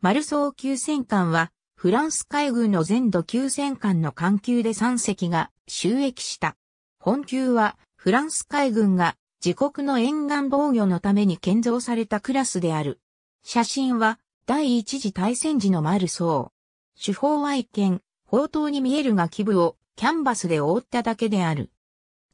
マルソー級戦艦は、フランス海軍の全土級戦艦の艦級で3隻が収益した。本級は、フランス海軍が自国の沿岸防御のために建造されたクラスである。写真は、第一次大戦時のマルソー。手法は一見、砲塔に見えるが基部をキャンバスで覆っただけである。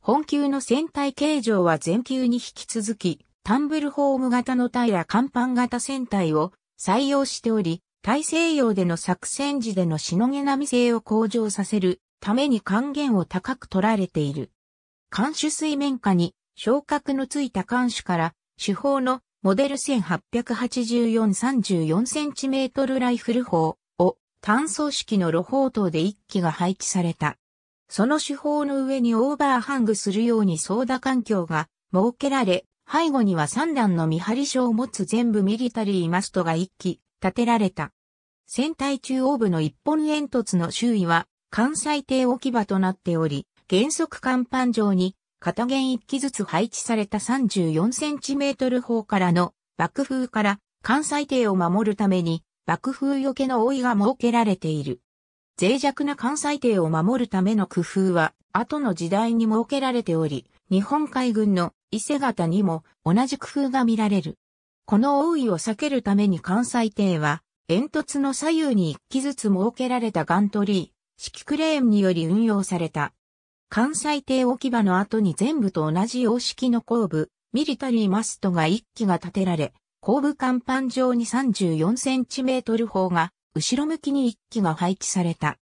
本級の船体形状は全級に引き続き、タンブルホーム型の平甲板型船体を採用しており、大西洋での作戦時でのしのげなみ性を向上させるために還元を高く取られている。艦首水面下に昇格のついた艦首から主砲のモデル 1884-34cm ライフル砲を単装式の露砲塔で一機が配置された。その手法の上にオーバーハングするように操舵環境が設けられ、背後には三段の見張り所を持つ全部ミリタリーマストが一機建てられた。船体中央部の一本煙突の周囲は関西艇置き場となっており、原則甲板上に片弦一機ずつ配置された3 4トル砲からの爆風から関西艇を守るために爆風よけの覆いが設けられている。脆弱な関西艇を守るための工夫は後の時代に設けられており、日本海軍の伊勢型にも同じ工夫が見られる。この多いを避けるために関西艇は、煙突の左右に一機ずつ設けられたガントリー、式クレーンにより運用された。関西艇置き場の後に全部と同じ様式の後部、ミリタリーマストが一機が建てられ、後部甲板上に3 4トル砲が、後ろ向きに一機が配置された。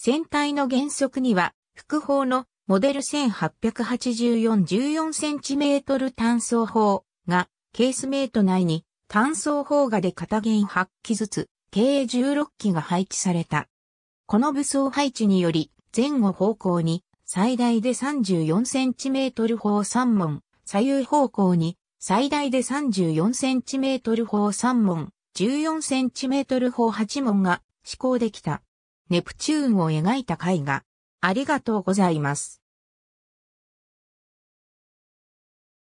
船体の原則には、副砲のモデル 1884-14cm 単層砲が、ケースメート内に単層砲画で片弦8機ずつ、計16機が配置された。この武装配置により、前後方向に最大で 34cm 砲3門、左右方向に最大で 34cm 砲3門、14cm 砲8門が施行できた。ネプチューンを描いた絵画、ありがとうございます。